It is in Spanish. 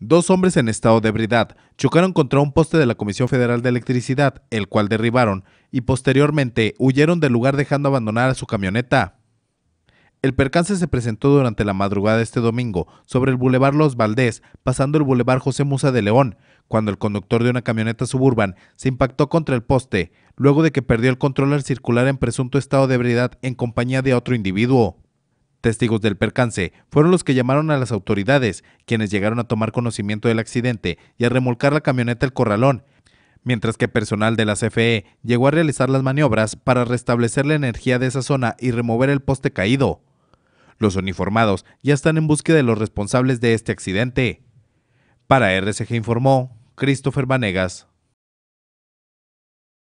Dos hombres en estado de ebriedad chocaron contra un poste de la Comisión Federal de Electricidad, el cual derribaron, y posteriormente huyeron del lugar dejando abandonar a su camioneta. El percance se presentó durante la madrugada de este domingo sobre el Boulevard Los Valdés, pasando el Boulevard José Musa de León, cuando el conductor de una camioneta suburban se impactó contra el poste, luego de que perdió el control al circular en presunto estado de ebriedad en compañía de otro individuo. Testigos del percance fueron los que llamaron a las autoridades, quienes llegaron a tomar conocimiento del accidente y a remolcar la camioneta al Corralón, mientras que personal de la CFE llegó a realizar las maniobras para restablecer la energía de esa zona y remover el poste caído. Los uniformados ya están en búsqueda de los responsables de este accidente. Para RCG informó Christopher Vanegas.